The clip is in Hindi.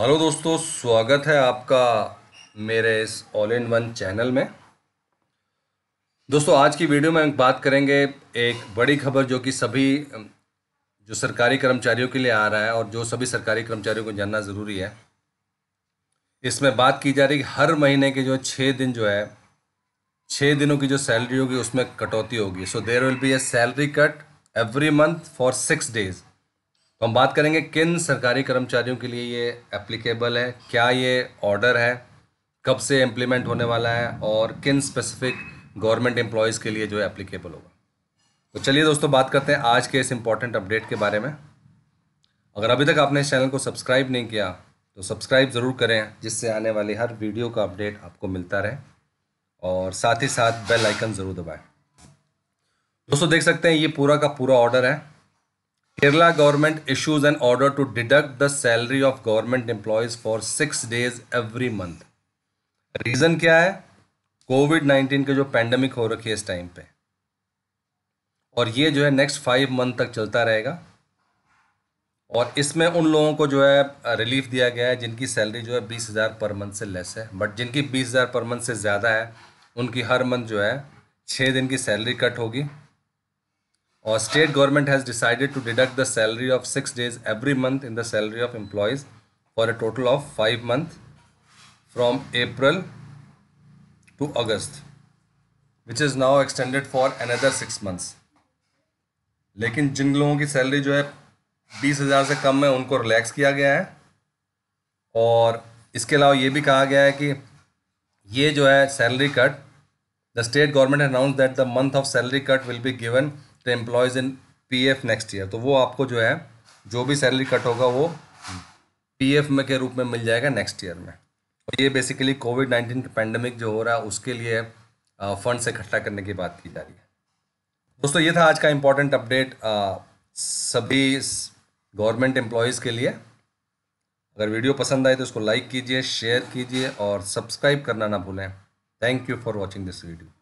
हेलो दोस्तों स्वागत है आपका मेरे इस ऑल इन वन चैनल में दोस्तों आज की वीडियो में हम बात करेंगे एक बड़ी खबर जो कि सभी जो सरकारी कर्मचारियों के लिए आ रहा है और जो सभी सरकारी कर्मचारियों को जानना ज़रूरी है इसमें बात की जा रही है कि हर महीने के जो छः दिन जो है छः दिनों की जो सैलरी होगी उसमें कटौती होगी so there will be a salary cut every month for six days तो हम बात करेंगे किन सरकारी कर्मचारियों के लिए ये एप्लीकेबल है क्या ये ऑर्डर है कब से इम्प्लीमेंट होने वाला है और किन स्पेसिफिक गवर्नमेंट एम्प्लॉयज़ के लिए जो है एप्लीकेबल होगा तो चलिए दोस्तों बात करते हैं आज के इस इम्पॉर्टेंट अपडेट के बारे में अगर अभी तक आपने इस चैनल को सब्सक्राइब नहीं किया तो सब्सक्राइब ज़रूर करें जिससे आने वाली हर वीडियो का अपडेट आपको मिलता रहे और साथ ही साथ बेल आइकन ज़रूर दबाएं दोस्तों देख सकते हैं ये पूरा का पूरा ऑर्डर है Kerala government issues an order to deduct the salary of government employees for six days every month reason क्या है कोविड नाइन्टीन के जो पैंडमिक हो रखी है इस टाइम पे और ये जो है नेक्स्ट फाइव मंथ तक चलता रहेगा और इसमें उन लोगों को जो है रिलीफ दिया गया है जिनकी सैलरी जो है बीस हज़ार पर मंथ से लेस है बट जिनकी बीस हज़ार पर मंथ से ज़्यादा है उनकी हर मंथ जो है छः दिन की सैलरी कट होगी और state government has decided to deduct the salary of six days every month in the salary of employees for a total of five month from April to August which is now extended for another six months लेकिन जिन लोगों की सैलरी जो है बीस हज़ार से कम है उनको रिलैक्स किया गया है और इसके अलावा ये भी कहा गया है कि ये जो है salary cut the state government announce that the month of salary cut will be given the employees in P F next year तो वो आपको जो है जो भी सैलरी कट होगा वो पी एफ में के रूप में मिल जाएगा नेक्स्ट ईयर में और तो ये बेसिकली कोविड नाइन्टीन पैंडमिक जो हो रहा है उसके लिए फंड से इकट्ठा करने की बात की जा रही है दोस्तों ये था आज का इम्पोर्टेंट अपडेट सभी गवर्नमेंट एम्प्लॉयज़ के लिए अगर वीडियो पसंद आए तो उसको लाइक कीजिए शेयर कीजिए और सब्सक्राइब करना ना भूलें thank you for watching this video